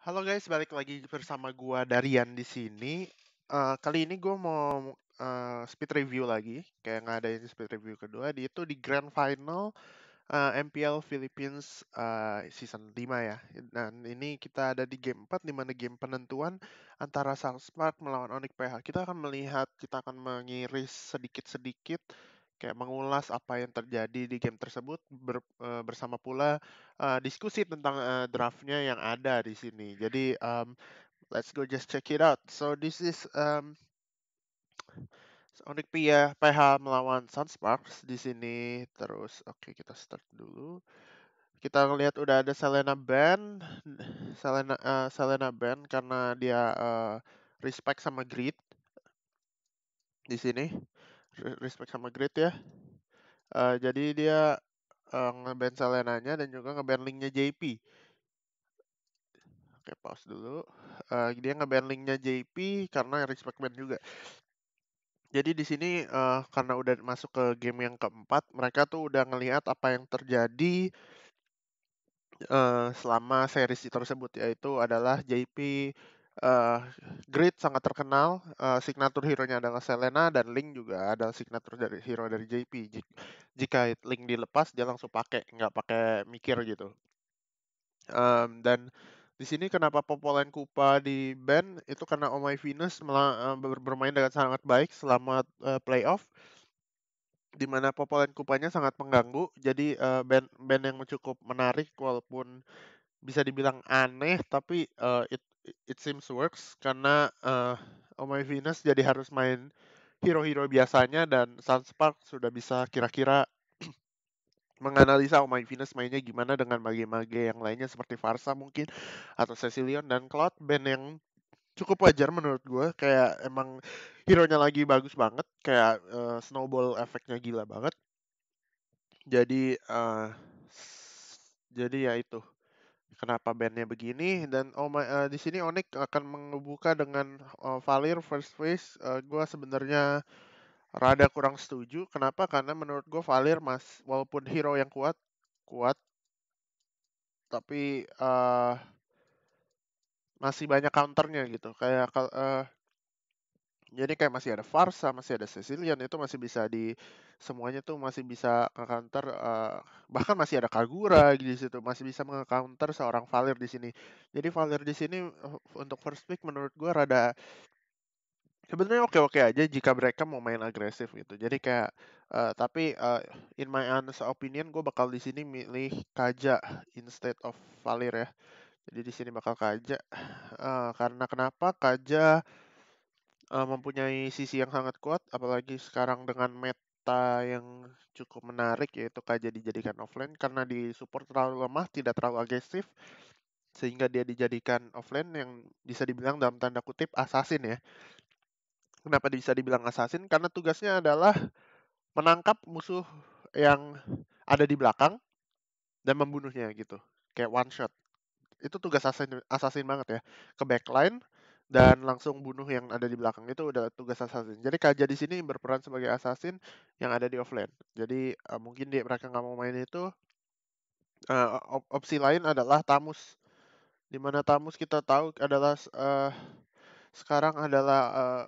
Halo guys, balik lagi bersama gua Darian di sini. Uh, kali ini gua mau uh, speed review lagi, kayak ada ngadain speed review kedua. Di itu di grand final uh, eh, MPL Philippines uh, season 5 ya. Dan ini kita ada di game 4 di mana game penentuan antara Salzburg melawan Onyx PH. Kita akan melihat, kita akan mengiris sedikit-sedikit kayak mengulas apa yang terjadi di game tersebut ber, uh, bersama pula uh, diskusi tentang uh, draftnya yang ada di sini. Jadi um, let's go just check it out. So this is um, Sonic Pia PH melawan Sunsparks di sini. Terus oke okay, kita start dulu. Kita lihat udah ada Selena Band, Selena uh, Selena Band karena dia uh, respect sama Grid di sini respect sama Grid ya. Uh, jadi dia uh, eh, ngeband Selenanya dan juga ngeband linknya JP. Oke, okay, pause dulu. Uh, dia ngeband linknya JP karena respect band juga. Jadi di sini uh, karena udah masuk ke game yang keempat, mereka tuh udah ngelihat apa yang terjadi uh, selama series tersebut yaitu adalah JP uh, Grid sangat terkenal, uh, signature hero-nya adalah Selena dan Link juga adalah signature dari hero dari JP. Jika Link dilepas dia langsung pakai, nggak pakai mikir gitu. Um, dan di sini kenapa Popolan Kupa di band itu karena Oh My Venus eh, bermain dengan sangat baik selama uh, playoff di mana Popolan Kupanya sangat mengganggu. Jadi uh, band band yang cukup menarik walaupun bisa dibilang aneh tapi uh, it it seems works karena uh, Oh Venus jadi harus main hero-hero biasanya dan Sunspark sudah bisa kira-kira menganalisa Oh Venus mainnya gimana dengan mage-mage yang lainnya seperti Farsa mungkin atau Cecilion dan Cloud Band yang cukup wajar menurut gue kayak emang hero-nya lagi bagus banget kayak uh, snowball efeknya gila banget jadi uh, jadi ya itu kenapa bandnya begini dan oh my, uh, di sini Onyx akan membuka dengan uh, Valir First Face. Uh, eh, gue sebenarnya rada kurang setuju. Kenapa? Karena menurut gue Valir mas walaupun hero yang kuat kuat, tapi uh, masih banyak counternya gitu. Kayak uh, jadi kayak masih ada Farsa, masih ada Sicilian itu masih bisa di semuanya tuh masih bisa ke counter uh, eh, bahkan masih ada Kagura di situ, masih bisa nge-counter seorang Valir di sini. Jadi Valir di sini eh, untuk first pick menurut gue rada sebenarnya oke-oke aja jika mereka mau main agresif gitu. Jadi kayak uh, tapi uh, in my honest opinion gue bakal di sini milih Kaja instead of Valir ya. Jadi di sini bakal Kaja uh, karena kenapa Kaja uh, mempunyai sisi yang sangat kuat, apalagi sekarang dengan meta yang cukup menarik yaitu kaya dijadikan offline karena di support terlalu lemah, tidak terlalu agresif sehingga dia dijadikan offline yang bisa dibilang dalam tanda kutip assassin ya. Kenapa bisa dibilang assassin? Karena tugasnya adalah menangkap musuh yang ada di belakang dan membunuhnya gitu. Kayak one shot. Itu tugas assassin, assassin banget ya. Ke backline, dan langsung bunuh yang ada di belakang itu udah tugas assassin. Jadi Kaja di sini berperan sebagai assassin yang ada di offline. Jadi uh, mungkin dia mereka nggak mau main itu. Uh, op opsi lain adalah Tamus, di mana Tamus kita tahu adalah uh, sekarang adalah uh,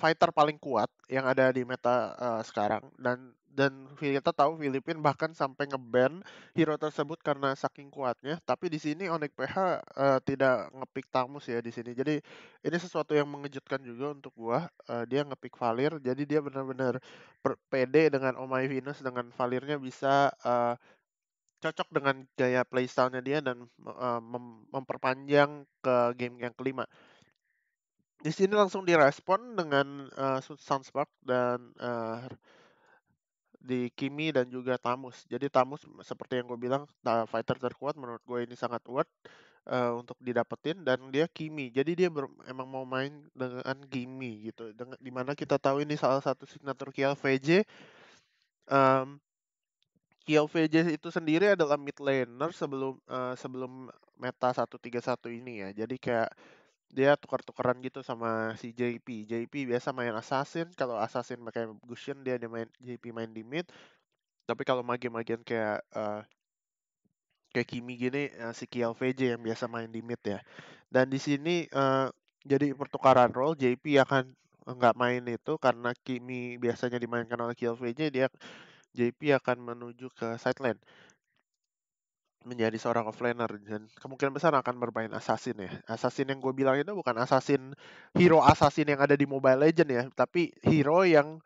fighter paling kuat yang ada di meta uh, sekarang dan dan kita tahu Filipin bahkan sampai ngeban hero tersebut karena saking kuatnya tapi di sini Onyx PH uh, eh, tidak ngepick Tamus ya di sini jadi ini sesuatu yang mengejutkan juga untuk gua uh, dia ngepick Valir jadi dia benar-benar pede dengan Oh My Venus dengan Valirnya bisa uh, cocok dengan gaya playstylenya dia dan uh, mem memperpanjang ke game yang kelima di sini langsung direspon dengan uh, Sunspark dan uh, di Kimi dan juga Tamus. Jadi Tamus seperti yang gue bilang fighter terkuat menurut gue ini sangat kuat uh, eh, untuk didapetin dan dia Kimi. Jadi dia ber, emang mau main dengan Kimi gitu. Dengan dimana kita tahu ini salah satu signature Kiel VJ. Um, Kiel VJ itu sendiri adalah mid laner sebelum uh, sebelum meta 131 ini ya. Jadi kayak dia tukar-tukaran gitu sama si JP. JP biasa main assassin, kalau assassin pakai Gushin dia dia main JP main di mid. Tapi kalau mage magian kayak uh, kayak Kimi gini uh, si KLVJ yang biasa main di mid ya. Dan di sini uh, jadi pertukaran role JP akan nggak main itu karena Kimi biasanya dimainkan oleh KLVJ dia JP akan menuju ke side lane menjadi seorang offlaner dan kemungkinan besar akan bermain assassin ya. Assassin yang gue bilang itu bukan assassin hero assassin yang ada di Mobile Legend ya, tapi hero yang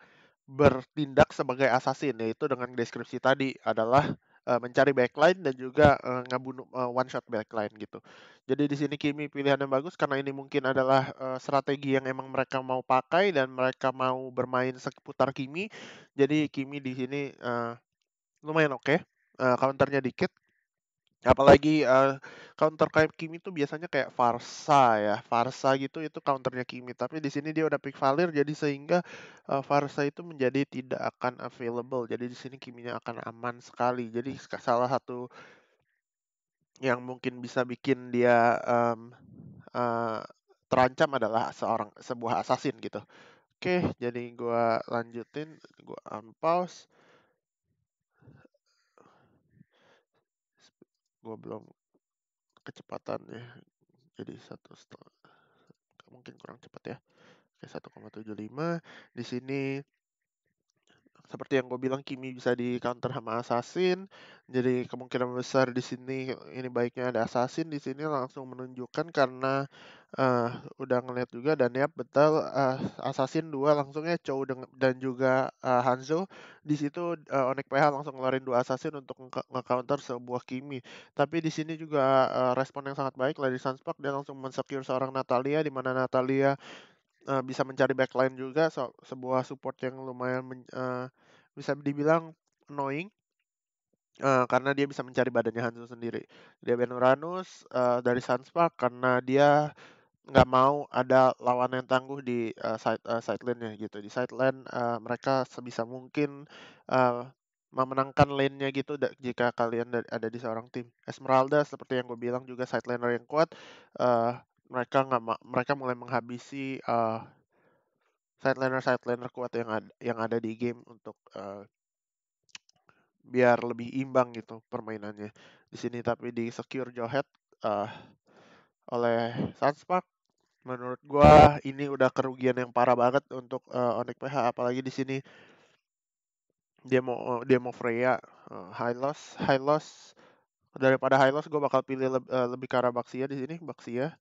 bertindak sebagai assassin yaitu dengan deskripsi tadi adalah uh, mencari backline dan juga uh, eh, ngabunuh uh, eh, one shot backline gitu. Jadi di sini Kimi pilihan yang bagus karena ini mungkin adalah uh, strategi yang emang mereka mau pakai dan mereka mau bermain seputar Kimi. Jadi Kimi di sini uh, lumayan oke. Okay. Uh, counternya dikit Apalagi uh, counter kayak Kimi itu biasanya kayak Farsa ya. Farsa gitu itu counternya Kimi. Tapi di sini dia udah pick Valir jadi sehingga uh, Farsa itu menjadi tidak akan available. Jadi di sini Kiminya akan aman sekali. Jadi salah satu yang mungkin bisa bikin dia um, uh, terancam adalah seorang sebuah assassin gitu. Oke, jadi gue lanjutin, gue unpause. gue belum kecepatannya jadi satu setengah mungkin kurang cepat ya kayak 1,75 di sini seperti yang gue bilang Kimi bisa di counter sama Assassin jadi kemungkinan besar di sini ini baiknya ada Assassin di sini langsung menunjukkan karena uh, udah ngeliat juga dan ya betul uh, Assassin dua langsungnya Chou dan juga uh, Hanzo di situ uh, Onik PH langsung ngeluarin dua Assassin untuk nge-counter sebuah Kimi tapi di sini juga uh, respon yang sangat baik dari Sunspark dia langsung mensecure seorang Natalia di mana Natalia uh, bisa mencari backline juga so, sebuah support yang lumayan men, uh, bisa dibilang annoying uh, karena dia bisa mencari badannya Hanzo sendiri dia Ben Uranus uh, dari Sunspark karena dia nggak mau ada lawan yang tangguh di uh, side uh, lane nya gitu di side uh, mereka sebisa mungkin uh, memenangkan lane-nya gitu jika kalian ada di seorang tim. Esmeralda seperti yang gue bilang juga side laner yang kuat uh, mereka nggak mereka mulai menghabisi uh, eh, side laner kuat yang ada yang ada di game untuk uh, biar lebih imbang gitu permainannya di sini tapi di secure jauh head uh, eh, oleh Sunspark menurut gua ini udah kerugian yang parah banget untuk uh, Onyx PH apalagi di sini dia mau dia mau Freya uh, high loss high loss daripada high loss gua bakal pilih le uh, lebih ke arah Baxia di sini Baksia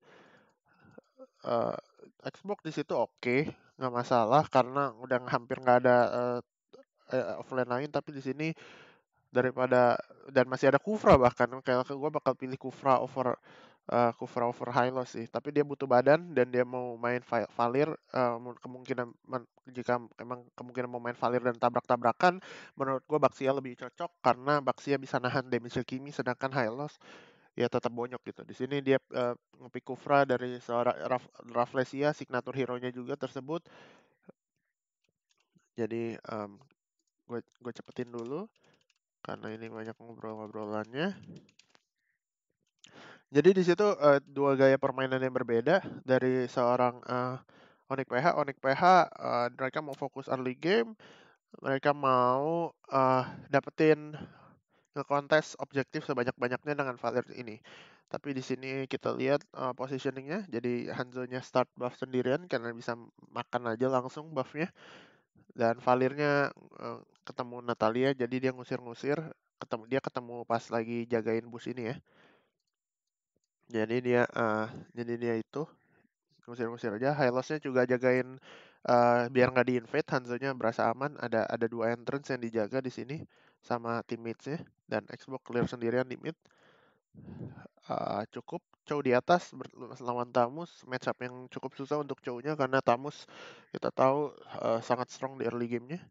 uh, Xbox di situ oke okay, nggak masalah karena udah hampir nggak ada uh, eh, offline lain tapi di sini daripada dan masih ada Kufra bahkan kayak gue bakal pilih Kufra over uh, Kufra over Hilo sih tapi dia butuh badan dan dia mau main Valir uh, kemungkinan man, jika emang kemungkinan mau main Valir dan tabrak-tabrakan menurut gue Baxia lebih cocok karena Baxia bisa nahan damage Kimi sedangkan Hylos ya tetap bonyok gitu. Di sini dia uh, Kufra dari seorang Raf, Raflesia, signature hero-nya juga tersebut. Jadi um, gue gue cepetin dulu karena ini banyak ngobrol-ngobrolannya. Jadi di situ uh, dua gaya permainan yang berbeda dari seorang uh, eh, Onyx PH. Onyx PH uh, mereka mau fokus early game, mereka mau uh, dapetin ngekontes objektif sebanyak-banyaknya dengan Valer ini. Tapi di sini kita lihat uh, positioningnya, jadi Hanzo-nya start buff sendirian karena bisa makan aja langsung buffnya. Dan Valirnya uh, eh, ketemu Natalia, jadi dia ngusir-ngusir, ketemu dia ketemu pas lagi jagain bus ini ya. Jadi dia, uh, jadi dia itu ngusir-ngusir aja. Highlossnya juga jagain uh, biar nggak di invade, Hanzo-nya berasa aman. Ada ada dua entrance yang dijaga di sini sama teammates sih dan Xbox clear sendirian di mid. Uh, cukup Chow di atas lawan Tamus matchup yang cukup susah untuk Chow-nya karena Tamus kita tahu uh, sangat strong di early game-nya.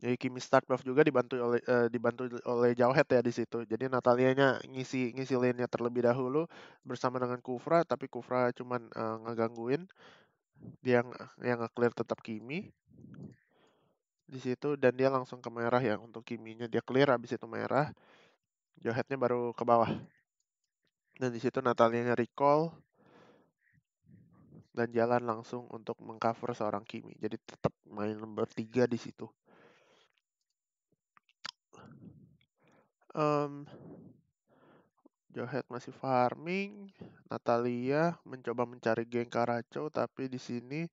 Jadi Kimi start buff juga dibantu oleh uh, dibantu oleh Jauhet ya di situ. Jadi Natalianya ngisi ngisi lane-nya terlebih dahulu bersama dengan Kufra, tapi Kufra cuman uh, ngegangguin. yang yang clear tetap Kimi di situ dan dia langsung ke merah ya untuk kiminya dia clear habis itu merah jahatnya baru ke bawah dan di situ Natalia nya recall dan jalan langsung untuk mengcover seorang Kimi. Jadi tetap main nomor tiga di situ. Um, Johet masih farming, Natalia mencoba mencari geng Karacho tapi di sini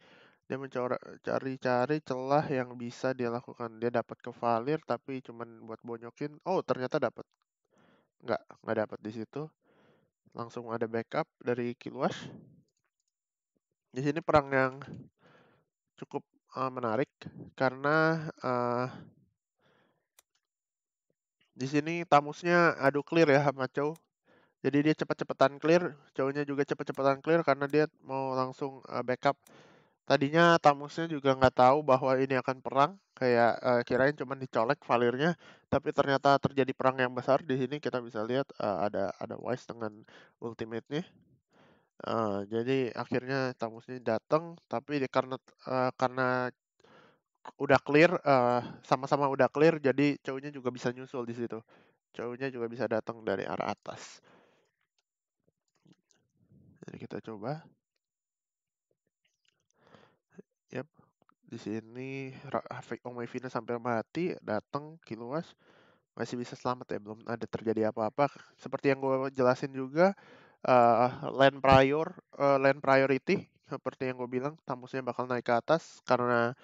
dia mencari-cari cari celah yang bisa dia lakukan. Dia dapat ke Valir tapi cuman buat bonyokin. Oh, ternyata dapat. Nggak, nggak dapat di situ. Langsung ada backup dari Kilwash. Di sini perang yang cukup uh, menarik karena uh, di sini tamusnya adu clear ya sama Chow. Jadi dia cepat-cepatan clear, Chow-nya juga cepat-cepatan clear karena dia mau langsung eh, backup tadinya Tamusnya juga nggak tahu bahwa ini akan perang kayak uh, kirain cuma dicolek valirnya tapi ternyata terjadi perang yang besar di sini kita bisa lihat uh, ada ada Wise dengan ultimate nih. Eh, uh, jadi akhirnya Tamusnya datang tapi di, karena uh, karena udah clear sama-sama uh, udah clear jadi cowoknya juga bisa nyusul di situ cowoknya juga bisa datang dari arah atas jadi kita coba Di sini Ra- Omay Vina sampai mati, datang Kiluas masih bisa selamat ya, belum ada terjadi apa-apa. Seperti yang gue jelasin juga, uh, land prior, uh, land priority, seperti yang gue bilang, tamusnya bakal naik ke atas karena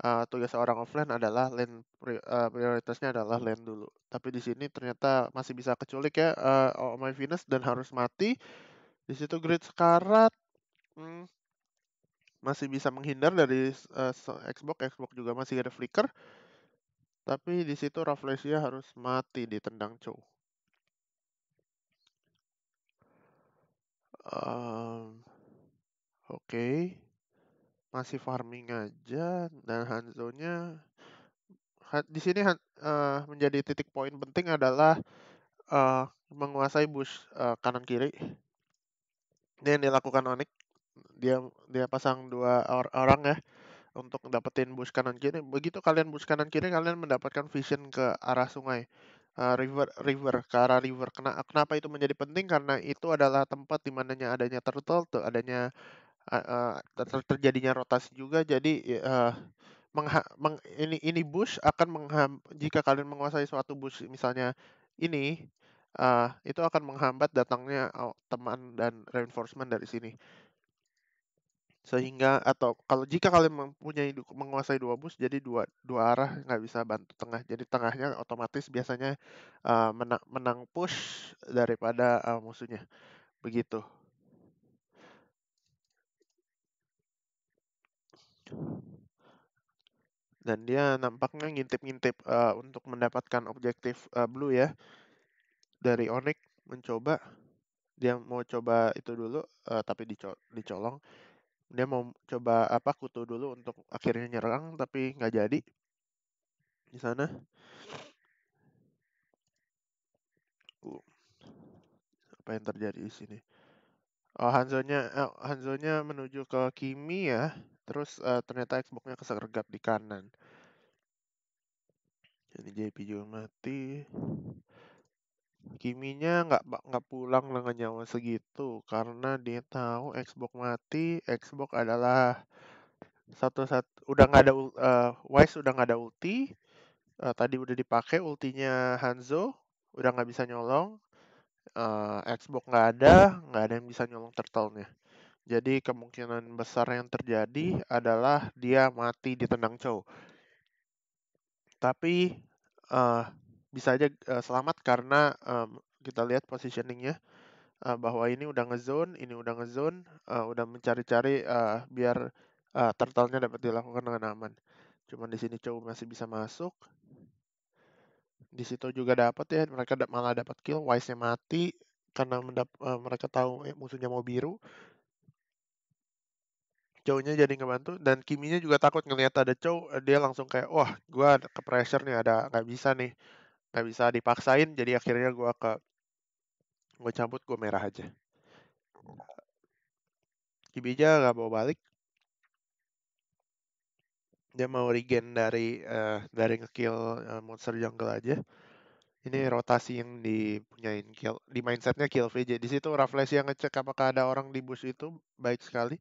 uh, tugas orang offline adalah land pri uh, prioritasnya adalah land dulu. Tapi di sini ternyata masih bisa keculik ya uh, Omay Venus dan harus mati. Di situ grid Sekarat hmm, masih bisa menghindar dari uh, Xbox Xbox juga masih ada flicker tapi di situ Rafflesia harus mati ditendang Chow um, oke okay. masih farming aja dan Hanzo-nya di sini uh, menjadi titik poin penting adalah uh, menguasai bush uh, kanan kiri. Ini yang dilakukan Onyx. Dia dia pasang dua or orang ya untuk dapetin bus kanan kiri. Begitu kalian bus kanan kiri, kalian mendapatkan vision ke arah sungai. Uh, river river ke arah river. Kena, kenapa itu menjadi penting? Karena itu adalah tempat di mananya adanya turtle, tuh adanya uh, ter terjadinya rotasi juga. Jadi uh, mengha meng ini ini bush akan mengham jika kalian menguasai suatu bush misalnya ini uh, itu akan menghambat datangnya oh, teman dan reinforcement dari sini sehingga atau kalau jika kalian mempunyai menguasai dua bus jadi dua dua arah nggak bisa bantu tengah jadi tengahnya otomatis biasanya uh, eh, menang menang push daripada uh, musuhnya begitu dan dia nampaknya ngintip-ngintip uh, untuk mendapatkan objektif uh, blue ya dari Onyx mencoba dia mau coba itu dulu uh, tapi dicolong dicolong dia mau coba apa kutu dulu untuk akhirnya nyerang tapi nggak jadi di sana uh, apa yang terjadi di sini oh Hanzonya oh, Hanzonya menuju ke Kimi ya terus uh, ternyata Xboxnya kesergap di kanan jadi JP juga mati Kiminya nggak nggak pulang dengan nyawa segitu karena dia tahu Xbox mati, Xbox adalah satu sat udah nggak ada uh, Wise udah nggak ada ulti, uh, tadi udah dipakai ultinya Hanzo, udah nggak bisa nyolong, uh, Xbox nggak ada, nggak ada yang bisa nyolong turtle-nya. Jadi kemungkinan besar yang terjadi adalah dia mati di tendang Chow. Tapi uh, bisa aja uh, selamat karena um, kita lihat positioningnya uh, bahwa ini udah ngezone, ini udah ngezone, uh, udah mencari-cari uh, biar uh, turtle-nya dapat dilakukan dengan aman. Cuman di sini Chow masih bisa masuk. Di situ juga dapat ya, mereka da malah dapat kill, Wise-nya mati karena uh, mereka tahu eh, musuhnya mau biru. Chow-nya jadi ngebantu dan Kiminya juga takut ngelihat ada Chow, dia langsung kayak wah, gua ke pressure nih ada nggak bisa nih nggak bisa dipaksain jadi akhirnya gue ke gue cabut gue merah aja Kibija nggak bawa balik dia mau regen dari uh, dari ngekill uh, monster jungle aja ini rotasi yang dipunyain kill di mindsetnya kill VJ di situ Raffles yang ngecek apakah ada orang di bus itu baik sekali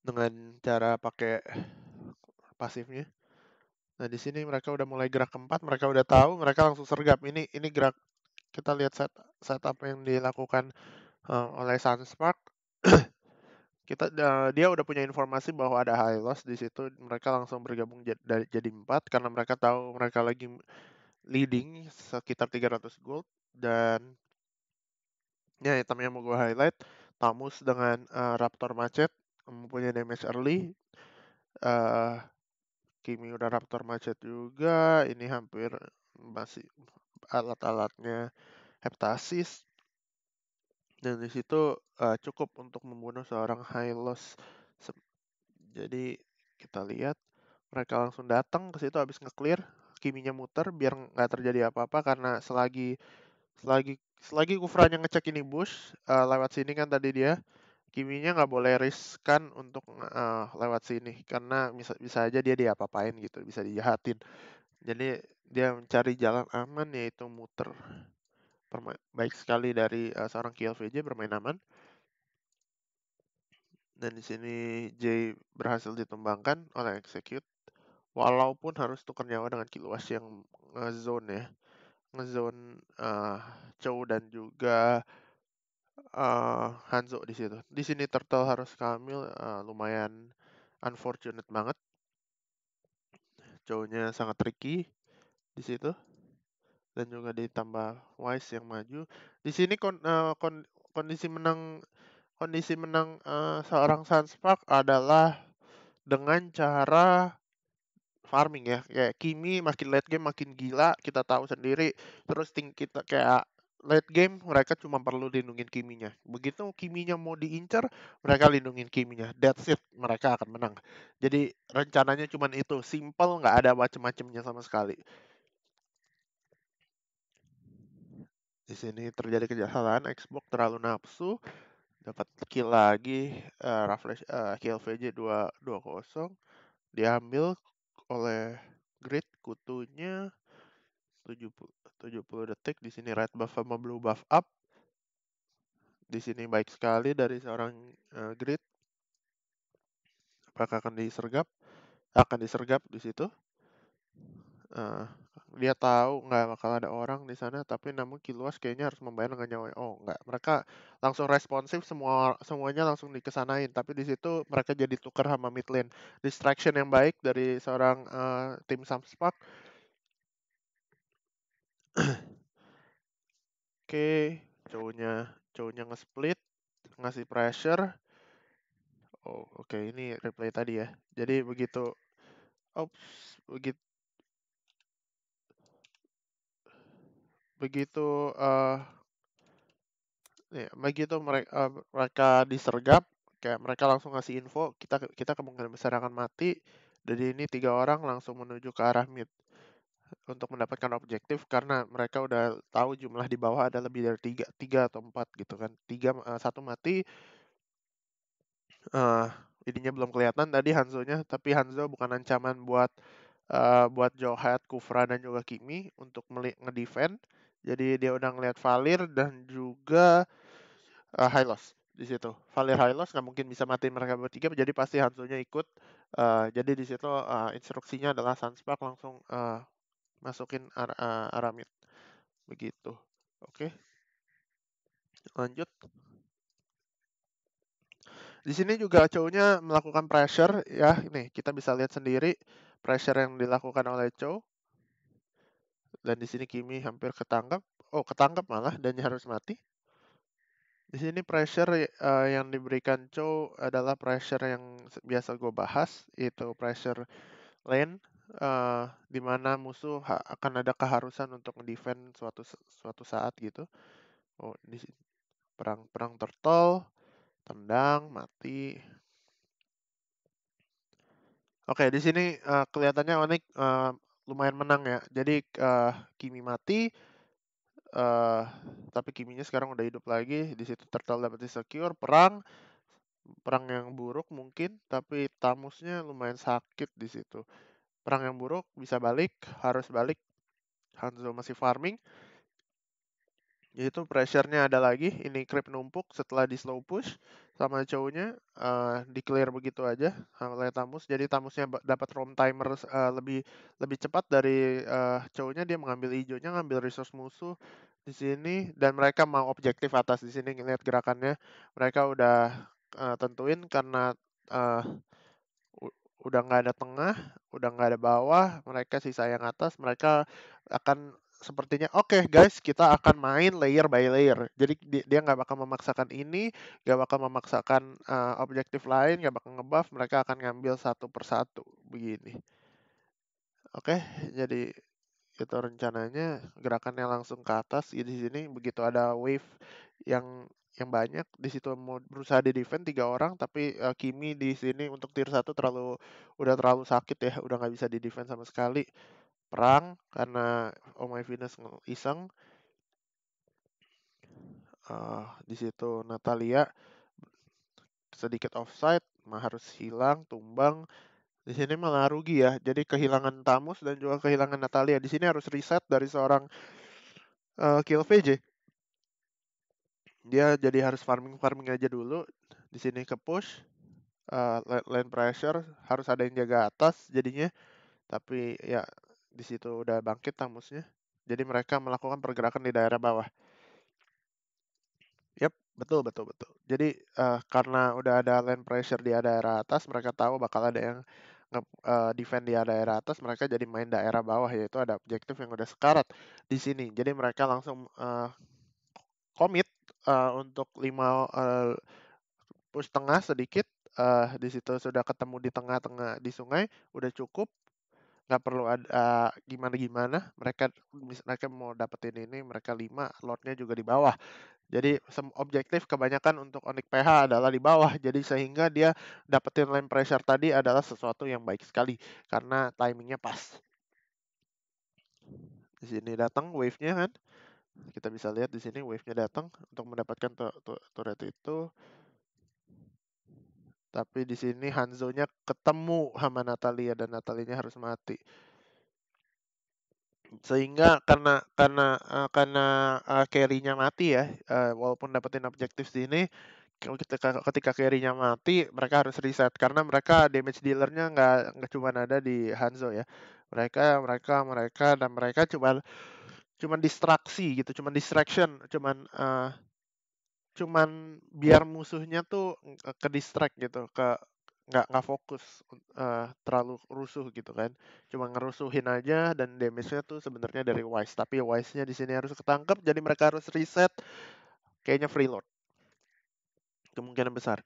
dengan cara pakai pasifnya Nah, di sini mereka udah mulai gerak keempat, mereka udah tahu, mereka langsung sergap. Ini ini gerak kita lihat set setup yang dilakukan uh, oleh Sunspark. kita uh, dia udah punya informasi bahwa ada high loss di situ, mereka langsung bergabung jadi, jadi empat karena mereka tahu mereka lagi leading sekitar 300 gold dan ya item yang mau gue highlight Tamus dengan uh, Raptor Macet mempunyai damage early uh, Kimi udah Raptor macet juga. Ini hampir masih alat-alatnya heptasis. Dan di situ uh, cukup untuk membunuh seorang Hylos. Jadi kita lihat mereka langsung datang ke situ habis nge-clear, kiminya muter biar nggak terjadi apa-apa karena selagi selagi selagi Kufranya ngecek ini bush eh, uh, lewat sini kan tadi dia Kiminya nggak boleh riskan untuk, uh, lewat sini karena bisa bisa aja dia diapa-apain gitu, bisa dijahatin. Jadi dia mencari jalan aman yaitu muter. Perma baik sekali dari, uh, seorang VJ bermain aman. Dan di sini J berhasil ditumbangkan oleh Execute, walaupun harus tukar nyawa dengan kiluas yang ngezone, zone ya, Ngezone zone eh, Chow dan juga uh, eh, Hanzo di situ. Di sini Turtle harus Kamil uh, eh, lumayan unfortunate banget. Jauhnya sangat tricky di situ, dan juga ditambah Wise yang maju. Di sini kon uh, kon kondisi menang kondisi menang, uh, seorang Sunspark adalah dengan cara farming ya, kayak Kimi makin late game makin gila, kita tahu sendiri. Terus ting kita kayak late game mereka cuma perlu lindungin Kiminya. Begitu Kiminya mau diincar, mereka lindungin Kiminya. That's it, mereka akan menang. Jadi rencananya cuma itu, simple nggak ada macem-macemnya sama sekali. Di sini terjadi kejahatan, Xbox terlalu nafsu, dapat kill lagi, uh, eh, Raffles, uh, eh, kill VJ 2 2-0, diambil oleh grid kutunya 70 70 detik di sini red buff sama blue buff up di sini baik sekali dari seorang uh, grid apakah akan disergap akan disergap di situ uh, dia tahu nggak bakal ada orang di sana tapi namun kiluas kayaknya harus membayar dengan nyawa oh nggak mereka langsung responsif semua semuanya langsung dikesanain tapi di situ mereka jadi tukar sama mid lane distraction yang baik dari seorang uh, tim Samspark Oke, cowoknya cowoknya nge-split, ngasih pressure. Oh, oke okay. ini replay tadi ya. Jadi begitu ops begitu begitu uh, ya, begitu mereka uh, eh, mereka disergap kayak mereka langsung ngasih info kita kita kemungkinan besar akan mati jadi ini tiga orang langsung menuju ke arah mid untuk mendapatkan objektif karena mereka udah tahu jumlah di bawah ada lebih dari tiga tiga atau empat gitu kan tiga uh, satu mati uh, ininya belum kelihatan tadi Hanzo-nya tapi Hanzo bukan ancaman buat uh, buat Johat, Kufra dan juga Kimi untuk ngedefend jadi dia udah ngelihat Valir dan juga uh, Hylos di situ Valir Hylos nggak mungkin bisa matiin mereka bertiga jadi pasti Hanzo-nya ikut uh, jadi di situ uh, instruksinya adalah Sunspark langsung uh, masukin Ar uh, Aramid. Begitu. Oke. Lanjut. Di sini juga cow nya melakukan pressure ya. Ini kita bisa lihat sendiri pressure yang dilakukan oleh cow Dan di sini Kimi hampir ketangkap. Oh, ketangkap malah dan harus mati. Di sini pressure uh, yang diberikan cow adalah pressure yang biasa gue bahas, itu pressure lane eee, eh, di mana musuh ha akan ada keharusan untuk defend suatu suatu saat gitu. Oh, di perang perang tertol tendang, mati. Oke, di sini, uh, kelihatannya Onyx, uh, eh, lumayan menang ya. Jadi, uh, Kimi mati, uh, tapi Kiminya sekarang udah hidup lagi, di situ tertol dapat secure perang, perang yang buruk mungkin, tapi tamusnya lumayan sakit di situ orang yang buruk bisa balik harus balik Hanzo masih farming Jadi itu pressure-nya ada lagi ini creep numpuk setelah di slow push sama cowoknya uh, eh, di clear begitu aja oleh tamus jadi tamusnya dapat roam timer uh, lebih lebih cepat dari uh, eh, cowoknya dia mengambil hijaunya ngambil resource musuh di sini dan mereka mau objektif atas di sini ngelihat gerakannya mereka udah uh, tentuin karena uh, udah nggak ada tengah, udah nggak ada bawah, mereka sisa yang atas, mereka akan sepertinya oke okay, guys kita akan main layer by layer jadi dia nggak bakal memaksakan ini nggak bakal memaksakan uh, objektif lain nggak bakal ngebuff mereka akan ngambil satu persatu begini oke okay, jadi itu rencananya gerakannya langsung ke atas di sini begitu ada wave yang yang banyak di situ mau berusaha di defend tiga orang tapi uh, Kimi di sini untuk tier satu terlalu udah terlalu sakit ya udah nggak bisa di defend sama sekali perang karena Oh My Venus iseng uh, eh, di situ Natalia sedikit offside mah harus hilang tumbang di sini malah rugi ya jadi kehilangan Tamus dan juga kehilangan Natalia di sini harus reset dari seorang uh, kill VJ dia jadi harus farming farming aja dulu di sini ke push uh, land pressure harus ada yang jaga atas jadinya tapi ya di situ udah bangkit tamusnya jadi mereka melakukan pergerakan di daerah bawah yep betul betul betul jadi uh, karena udah ada land pressure di daerah atas mereka tahu bakal ada yang uh, defend di daerah atas mereka jadi main daerah bawah yaitu ada objektif yang udah sekarat di sini jadi mereka langsung uh, commit uh, untuk lima uh, eh, push tengah sedikit uh, di situ sudah ketemu di tengah-tengah di sungai udah cukup nggak perlu ada uh, gimana gimana mereka mereka mau dapetin ini mereka lima lotnya juga di bawah jadi objektif kebanyakan untuk onik PH adalah di bawah jadi sehingga dia dapetin line pressure tadi adalah sesuatu yang baik sekali karena timingnya pas di sini datang wave nya kan kita bisa lihat di sini wave-nya datang untuk mendapatkan turret itu. Tapi di sini Hanzo-nya ketemu sama Natalia dan Natalinya harus mati. Sehingga karena karena uh, karena uh, carry-nya mati ya, eh, walaupun dapetin objektif di sini ketika ketika carry-nya mati, mereka harus reset karena mereka damage dealernya nggak nggak cuma ada di Hanzo ya. Mereka mereka mereka dan mereka cuma cuman distraksi gitu cuman distraction cuman uh, cuman biar musuhnya tuh ke distract gitu ke nggak nggak fokus uh, terlalu rusuh gitu kan cuma ngerusuhin aja dan damage-nya tuh sebenarnya dari wise tapi wise-nya di sini harus ketangkep jadi mereka harus reset kayaknya free freeload kemungkinan besar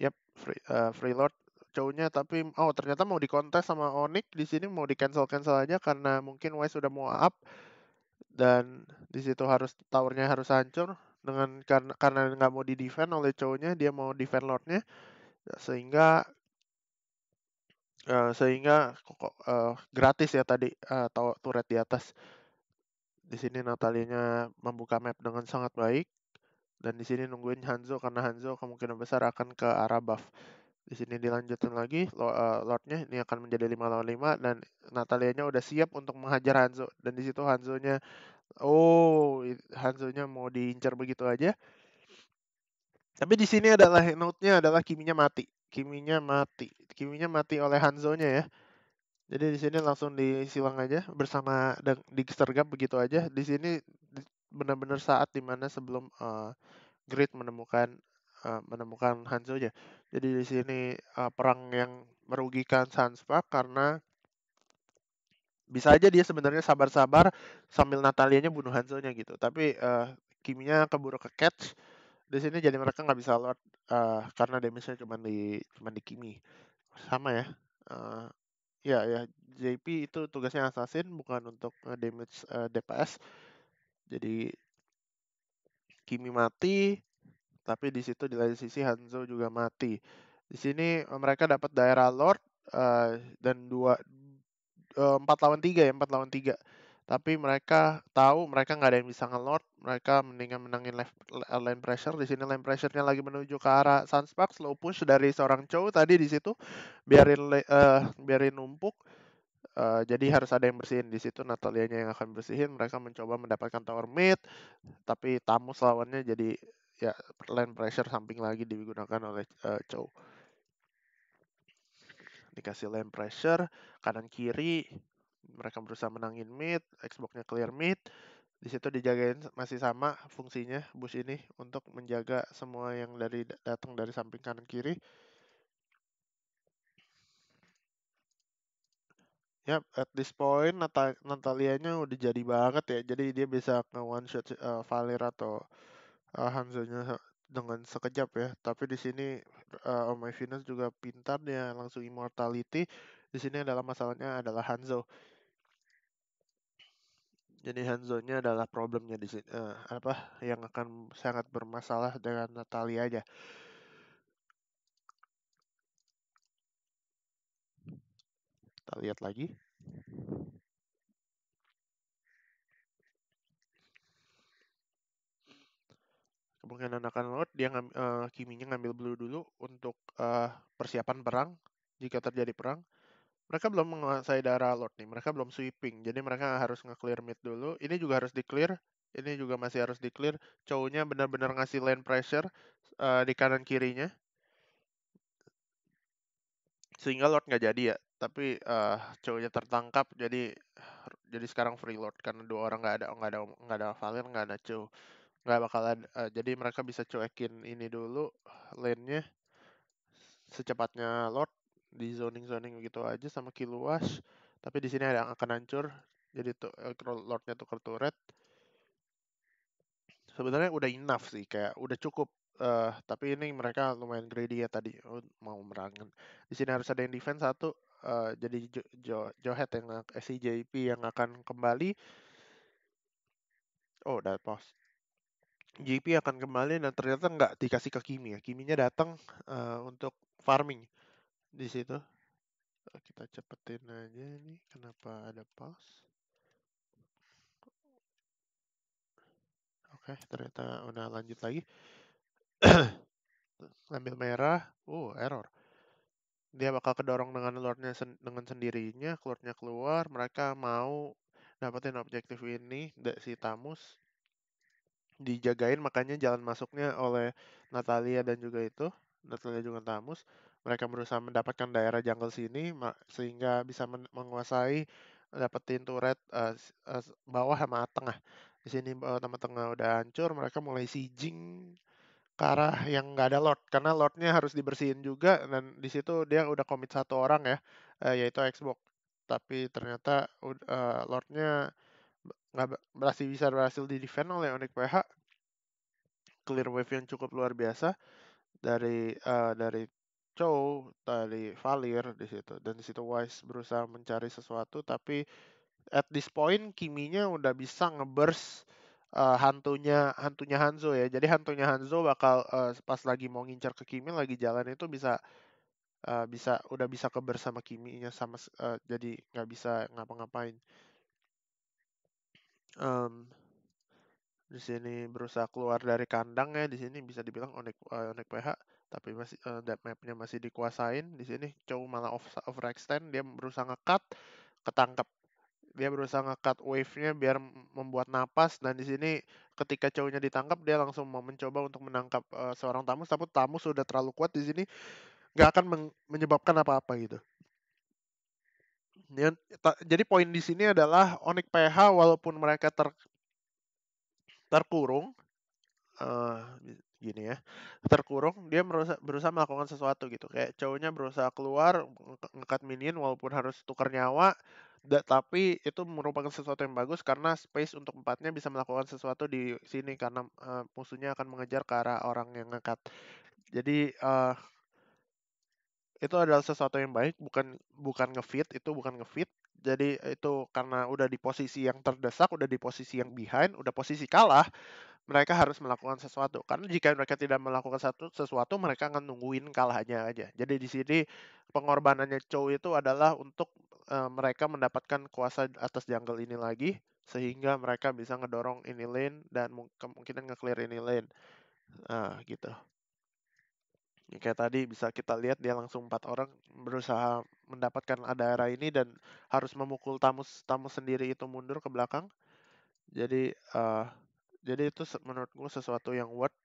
yep free, uh, eh, freeload cownya tapi oh ternyata mau dikontes sama Onyx di sini mau di cancel cancel aja karena mungkin wise sudah mau up dan di situ harus towernya harus hancur dengan karena karena nggak mau di defend oleh cowoknya dia mau defend lordnya sehingga uh, sehingga uh, gratis ya tadi uh, turret di atas di sini Natalinya membuka map dengan sangat baik dan di sini nungguin Hanzo karena Hanzo kemungkinan besar akan ke arah buff di sini dilanjutkan lagi, eh, Lordnya ini akan menjadi lima lawan lima dan Natalianya udah siap untuk menghajar Hanzo. Dan di situ Hanzonya, oh Hanzonya mau diincar begitu aja. Tapi di sini adalah note-nya adalah Kiminya mati. Kiminya mati. Kiminya mati oleh Hanzonya ya. Jadi di sini langsung disilang aja bersama sergap begitu aja. Di sini benar-benar saat dimana sebelum uh, eh, Grid menemukan Eh, menemukan menemukan aja. Jadi di sini uh, perang yang merugikan Sansa karena bisa aja dia sebenarnya sabar-sabar sambil Natalianya bunuh Hanzonya gitu. Tapi uh, eh, Kimnya keburu ke catch. Di sini jadi mereka nggak bisa lewat uh, karena damage-nya cuma di cuma di Kimi. Sama ya. Uh, ya ya JP itu tugasnya assassin bukan untuk damage uh, DPS. Jadi Kimi mati, tapi di situ di lain sisi Hanzo juga mati. Di sini eh, mereka dapat daerah Lord uh, dan dua uh, empat lawan tiga ya empat lawan tiga. Tapi mereka tahu mereka nggak ada yang bisa ngelord. Mereka mendingan menangin left, line pressure. Di sini line pressure-nya lagi menuju ke arah Sunspark. Slow push dari seorang Chow tadi di situ. Biarin uh, biarin numpuk. Uh, jadi harus ada yang bersihin di situ Natalianya yang akan bersihin mereka mencoba mendapatkan tower mid tapi tamu lawannya jadi ya line pressure samping lagi digunakan oleh uh, Chow. Dikasih line pressure kanan kiri mereka berusaha menangin mid, Xbox-nya clear mid. Di situ dijagain masih sama fungsinya bus ini untuk menjaga semua yang dari datang dari samping kanan kiri. Yap, at this point Natalia-nya udah jadi banget ya. Jadi dia bisa nge one shot uh, Valir atau eee, eh, dengan sekejap ya, tapi di sini, uh, eh, Oh My Venus juga pintar, dia langsung immortality, di sini adalah masalahnya adalah Hanzo. Jadi Hanzonya adalah problemnya di sini. uh, eh, apa, yang akan sangat bermasalah dengan Natalia aja. Kita lihat lagi. kemungkinan akan laut dia ngam, uh, kiminya ngambil eh, blue dulu untuk uh, persiapan perang jika terjadi perang mereka belum menguasai daerah Lord nih, mereka belum sweeping, jadi mereka harus nge-clear mid dulu. Ini juga harus di-clear, ini juga masih harus di-clear. Cowoknya benar-benar ngasih land pressure uh, di kanan kirinya, sehingga Lord nggak jadi ya. Tapi uh, cowoknya tertangkap, jadi jadi sekarang free Lord karena dua orang nggak ada nggak ada nggak ada Valen nggak ada Chow nggak bakalan uh, jadi mereka bisa cuekin ini dulu lane-nya secepatnya Lord di zoning zoning gitu aja sama kiluas tapi di sini ada yang akan hancur jadi tuh Lordnya tuker turret sebenarnya udah enough sih kayak udah cukup uh, tapi ini mereka lumayan greedy ya tadi oh, mau merangin di sini harus ada yang defense satu uh, jadi jo, jo, Johet yang eh, SCJP yang akan kembali oh udah post JP akan kembali dan ternyata nggak dikasih ke Kimi ya. Kiminya datang uh, untuk farming di situ. Eh, kita cepetin aja ini. Kenapa ada pause? Oke, okay, ternyata udah lanjut lagi. Ambil merah. Uh, error. Dia bakal kedorong dengan lordnya sen dengan sendirinya. Lordnya keluar. Mereka mau dapetin objektif ini si Tamus dijagain makanya jalan masuknya oleh Natalia dan juga itu Natalia juga Tamus mereka berusaha mendapatkan daerah jungle sini sehingga bisa menguasai eh, dapetin turret uh, uh, bawah sama tengah di sini uh, eh, sama tengah udah hancur mereka mulai sijing ke arah yang nggak ada lord karena lordnya harus dibersihin juga dan di situ dia udah komit satu orang ya uh, yaitu Xbox tapi ternyata uh, lordnya nggak berhasil bisa berhasil di defend oleh Onik PH clear wave yang cukup luar biasa dari uh, dari Chow dari Valir di situ dan di situ Wise berusaha mencari sesuatu tapi at this point Kiminya udah bisa ngeburst uh, hantunya hantunya Hanzo ya jadi hantunya Hanzo bakal uh, pas lagi mau ngincar ke Kimi lagi jalan itu bisa uh, bisa udah bisa keber sama Kiminya sama uh, jadi nggak bisa ngapa-ngapain um, di sini berusaha keluar dari kandang ya, di sini bisa dibilang Onik uh, eh, Onik PH tapi masih, uh, eh, dead map masih dikuasain, di sini Chow malah off off overextend, dia berusaha ngekat ketangkep. Dia berusaha ngekat wave-nya biar membuat napas dan di sini ketika Chow-nya ditangkap dia langsung mau mencoba untuk menangkap, uh, seorang tamu tapi tamu sudah terlalu kuat di sini, nggak akan menyebabkan apa-apa gitu jadi poin di sini adalah Onyx PH walaupun mereka ter terkurung uh, gini ya terkurung dia berusaha, berusaha melakukan sesuatu gitu kayak cowoknya berusaha keluar ngekat minion walaupun harus tukar nyawa da, tapi itu merupakan sesuatu yang bagus karena space untuk empatnya bisa melakukan sesuatu di sini karena uh, musuhnya akan mengejar ke arah orang yang ngekat jadi uh, itu adalah sesuatu yang baik bukan bukan ngefit itu bukan ngefit jadi eh, itu karena udah di posisi yang terdesak udah di posisi yang behind udah posisi kalah mereka harus melakukan sesuatu karena jika mereka tidak melakukan satu sesuatu mereka akan nungguin kalahnya aja jadi di sini pengorbanannya Chow itu adalah untuk uh, mereka mendapatkan kuasa atas jungle ini lagi sehingga mereka bisa ngedorong ini lane dan mungkin kemungkinan nge-clear ini lane uh, gitu Ya, kayak tadi bisa kita lihat dia langsung empat orang berusaha mendapatkan daerah ini dan harus memukul tamu tamu sendiri itu mundur ke belakang. Jadi uh, jadi itu menurut gue sesuatu yang worth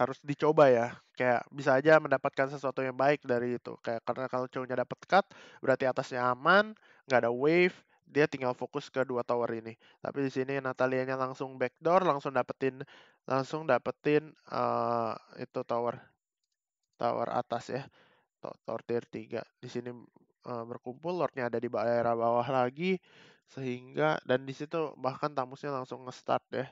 harus dicoba ya. Kayak bisa aja mendapatkan sesuatu yang baik dari itu. Kayak karena kalau cowoknya dapat cut, berarti atasnya aman, nggak ada wave, dia tinggal fokus ke dua tower ini. Tapi di sini Natalianya langsung backdoor, langsung dapetin langsung dapetin uh, itu tower tower atas ya. Tower tier 3. Di sini uh, berkumpul lordnya ada di daerah bawah lagi sehingga dan di situ bahkan tamusnya langsung nge-start ya.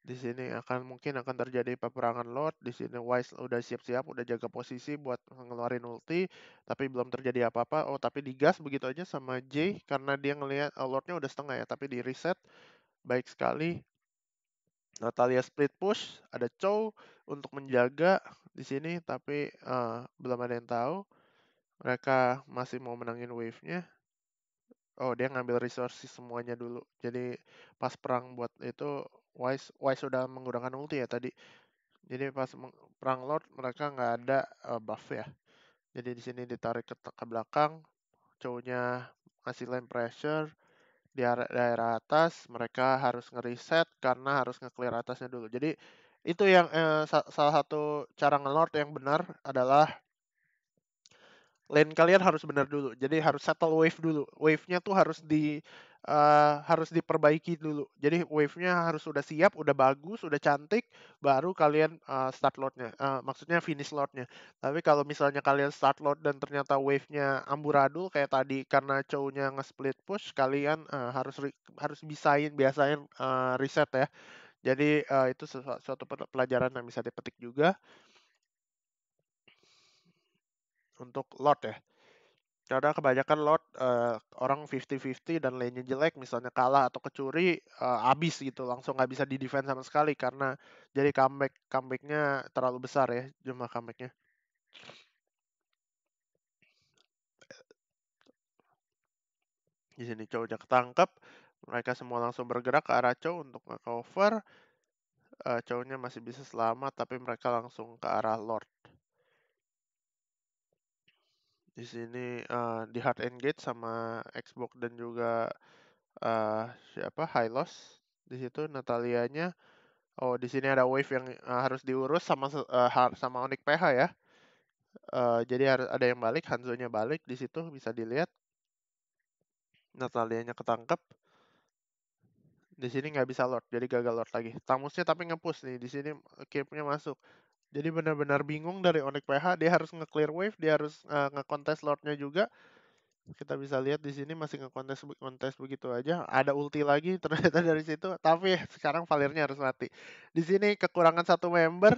Di sini akan mungkin akan terjadi peperangan Lord. Di sini Wise udah siap-siap, udah jaga posisi buat ngeluarin ulti, tapi belum terjadi apa-apa. Oh, tapi digas begitu aja sama J karena dia ngelihat oh, Lordnya udah setengah ya, tapi di reset. Baik sekali. Natalia split push, ada Chow untuk menjaga di sini, tapi uh, belum ada yang tahu. Mereka masih mau menangin wave-nya. Oh, dia ngambil resources semuanya dulu. Jadi pas perang buat itu Wise Wise sudah menggunakan ulti ya tadi. Jadi pas perang Lord mereka nggak ada uh, buff ya. Jadi di sini ditarik ke, ke belakang, cowoknya ngasih lane pressure di daerah atas, mereka harus ngereset karena harus nge-clear atasnya dulu. Jadi itu yang eh, sa salah satu cara ngelord yang benar adalah lane kalian harus benar dulu. Jadi harus settle wave dulu. Wave-nya tuh harus di uh, harus diperbaiki dulu. Jadi wave-nya harus sudah siap, udah bagus, udah cantik, baru kalian uh, start load-nya. Uh, maksudnya finish load-nya. Tapi kalau misalnya kalian start load dan ternyata wave-nya amburadul kayak tadi karena cow-nya nge-split push, kalian uh, harus harus bisain biasain uh, reset ya. Jadi uh, itu sesuatu suatu pelajaran yang bisa dipetik juga untuk load ya karena kebanyakan lot uh, orang 50-50 dan lainnya jelek misalnya kalah atau kecuri uh, abis gitu langsung nggak bisa di defense sama sekali karena jadi comeback comebacknya terlalu besar ya jumlah comebacknya di sini Chow udah ketangkep mereka semua langsung bergerak ke arah Chow untuk nge-cover uh, eh, chow masih bisa selamat tapi mereka langsung ke arah Lord di sini eh, di Hard Engage sama Xbox dan juga eh, siapa loss di situ Natalianya oh di sini ada wave yang uh, harus diurus sama eh, sama Onyx PH ya eh, jadi harus ada yang balik hanzo balik di situ bisa dilihat Natalianya ketangkep di sini nggak bisa lord jadi gagal lord lagi tamusnya tapi ngepus nih di sini keepnya eh, masuk jadi benar-benar bingung dari Onyx PH, dia harus nge-clear wave, dia harus uh, eh, nge-contest lordnya juga. Kita bisa lihat di sini masih nge-contest begitu aja. Ada ulti lagi ternyata dari situ, tapi sekarang valirnya harus mati. Di sini kekurangan satu member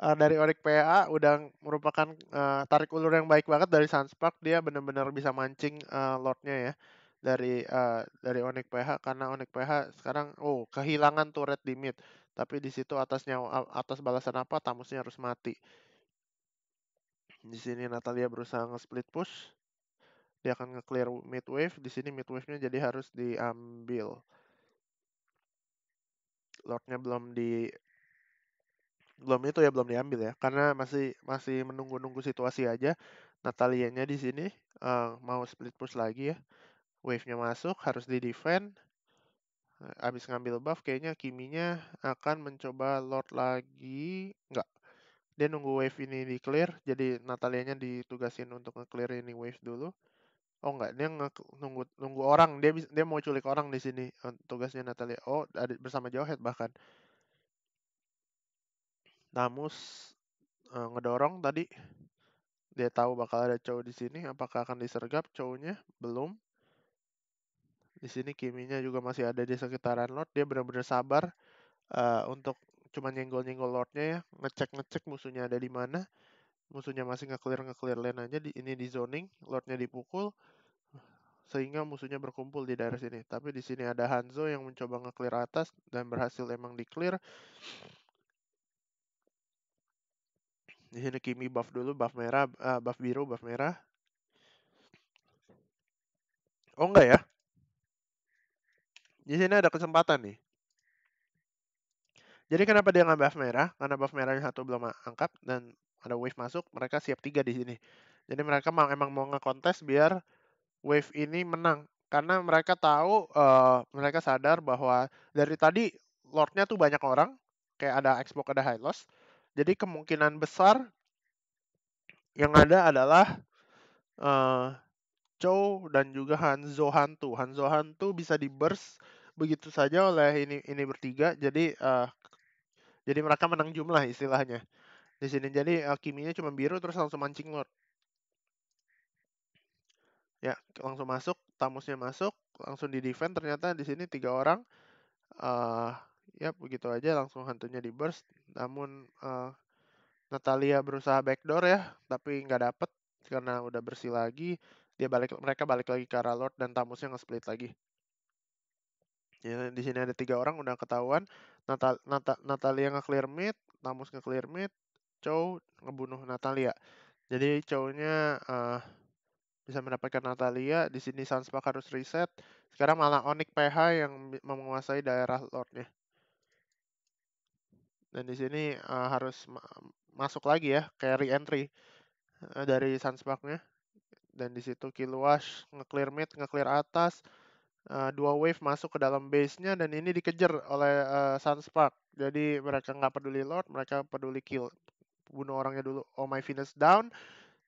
uh, dari Onyx PA udah merupakan uh, tarik ulur yang baik banget dari Sunspark. Dia benar-benar bisa mancing uh, lordnya ya dari uh, dari Onyx PH karena Onyx PH sekarang oh kehilangan turret di mid tapi di situ atasnya atas balasan apa Tamusnya harus mati. Di sini Natalia berusaha nge-split push. Dia akan nge-clear mid wave. Di sini mid wave-nya jadi harus diambil. Lordnya belum di belum itu ya belum diambil ya karena masih masih menunggu-nunggu situasi aja Natalianya di sini uh, mau split push lagi ya wave-nya masuk harus di defend Eh, abis ngambil buff, kayaknya Kiminya akan mencoba Lord lagi. Nggak. Dia nunggu wave ini di-clear, jadi Natalianya ditugasin untuk nge-clear ini wave dulu. Oh nggak, dia nunggu nunggu orang, dia dia mau culik orang di sini. Eh, tugasnya Natalia. Oh, ada bersama Jawhead bahkan. Namus uh, ngedorong tadi. Dia tahu bakal ada cowok di sini, apakah akan disergap cowoknya? Belum di sini Kiminya juga masih ada di sekitaran Lord dia benar-benar sabar uh, untuk cuma nyenggol-nyenggol Lordnya ya ngecek-ngecek musuhnya ada di mana musuhnya masih nge-clear lenanya lane aja di, ini di zoning Lordnya dipukul sehingga musuhnya berkumpul di daerah sini tapi di sini ada Hanzo yang mencoba nge atas dan berhasil emang di-clear di sini Kimi buff dulu buff merah uh, buff biru buff merah oh enggak ya di sini ada kesempatan nih. Jadi kenapa dia nggak buff merah? Karena buff merah yang satu belum angkat dan ada wave masuk, mereka siap tiga di sini. Jadi mereka mau, emang mau ngekontes biar wave ini menang. Karena mereka tahu, uh, mereka sadar bahwa dari tadi lordnya tuh banyak orang, kayak ada Xbox, ada high loss. Jadi kemungkinan besar yang ada adalah uh, Cho dan juga Hanzo Hantu. Hanzo Hantu bisa di burst begitu saja oleh ini ini bertiga. Jadi uh, jadi mereka menang jumlah istilahnya. Di sini jadi uh, eh, Kiminya cuma biru terus langsung mancing Lord. Ya, langsung masuk, Tamusnya masuk, langsung di defend ternyata di sini tiga orang uh, ya begitu aja langsung hantunya di burst. Namun uh, Natalia berusaha backdoor ya, tapi nggak dapet karena udah bersih lagi dia balik mereka balik lagi ke arah Lord dan Tamusnya nge-split lagi. Ya, di sini ada tiga orang udah ketahuan. Natal Nata, Natalia nge-clear mid, Tamus nge-clear mid, Chow ngebunuh Natalia. Jadi chow uh, eh, bisa mendapatkan Natalia. Di sini Sunspark harus reset. Sekarang malah Onyx PH yang menguasai daerah Lordnya. Dan di sini uh, harus ma masuk lagi ya, carry entry uh, dari Sunspark-nya dan di situ Kilwash ngeclear mid, ngeclear atas. Uh, dua wave masuk ke dalam base-nya dan ini dikejar oleh uh, Sunspark. Jadi mereka nggak peduli Lord, mereka peduli kill. Bunuh orangnya dulu. Oh my Venus down.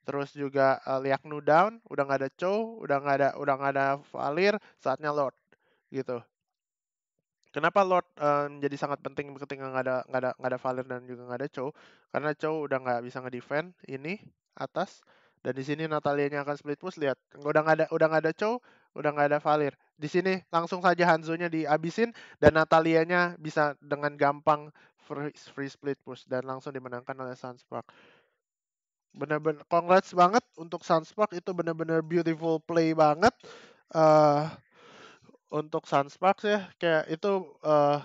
Terus juga uh, eh, Liaknu down, udah nggak ada Chow, udah nggak ada udah nggak ada Valir, saatnya Lord gitu. Kenapa Lord uh, menjadi sangat penting ketika nggak ada nggak ada nggak ada Valir dan juga nggak ada Chow? Karena Chow udah nggak bisa defend ini atas dan di sini Natalianya akan split push lihat. Udah nggak ada udah nggak ada Chow, udah nggak ada Valir. Di sini langsung saja Hanzonya dihabisin dan Natalianya bisa dengan gampang free, free split push dan langsung dimenangkan oleh Sunspark. Bener-bener congrats banget untuk Sunspark itu bener-bener beautiful play banget. Uh, untuk Sunspark ya kayak itu uh,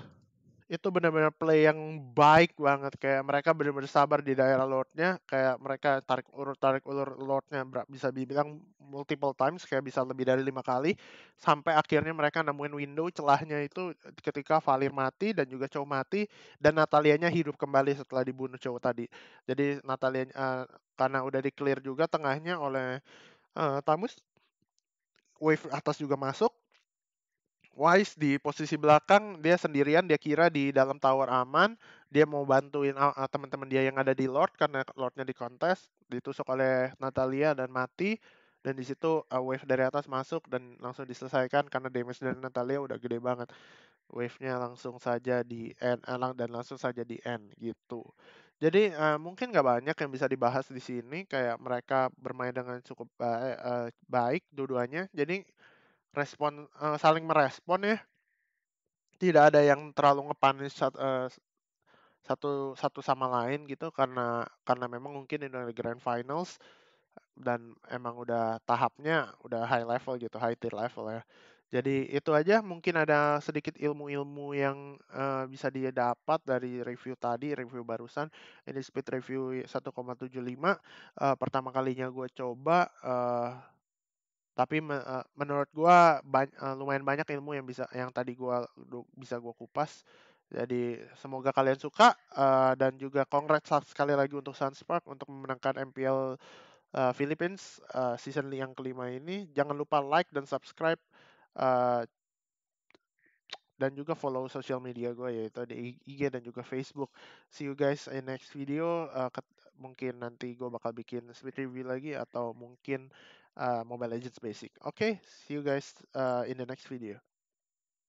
itu benar-benar play yang baik banget kayak mereka benar-benar sabar di daerah lordnya kayak mereka tarik ulur tarik ulur lordnya bisa dibilang multiple times kayak bisa lebih dari lima kali sampai akhirnya mereka nemuin window celahnya itu eh, ketika Valir mati dan juga Chow mati dan Natalianya hidup kembali setelah dibunuh Chow tadi jadi Natalia uh, eh, karena udah di clear juga tengahnya oleh uh, eh, Tamus wave atas juga masuk Wise di posisi belakang dia sendirian dia kira di dalam tower aman dia mau bantuin teman-teman dia yang ada di Lord karena Lordnya di kontes ditusuk oleh Natalia dan mati dan di situ uh, wave dari atas masuk dan langsung diselesaikan karena damage dari Natalia udah gede banget wave-nya langsung saja di end uh, dan langsung saja di end gitu jadi uh, mungkin nggak banyak yang bisa dibahas di sini kayak mereka bermain dengan cukup baik, uh, eh, eh, baik dua-duanya jadi respon uh, saling merespon ya tidak ada yang terlalu ngepanis satu, uh, eh, satu satu sama lain gitu karena karena memang mungkin Indonesia Grand Finals dan emang udah tahapnya udah high level gitu high tier level ya jadi itu aja mungkin ada sedikit ilmu-ilmu yang uh, bisa dia dapat dari review tadi, review barusan. Ini speed review 1,75. Uh, pertama kalinya gue coba uh, tapi e, menurut gue lumayan banyak ilmu yang bisa yang tadi gue bisa gue kupas jadi semoga kalian suka e, dan juga congrats sekali lagi untuk Sunspark untuk memenangkan MPL e, Philippines season yang kelima ini jangan lupa like dan subscribe dan juga follow social media gue yaitu di IG dan juga Facebook. See you guys in next video. mungkin nanti gue bakal bikin speed review lagi atau mungkin uh, Mobile Legends Basic. Okay, see you guys uh, in the next video.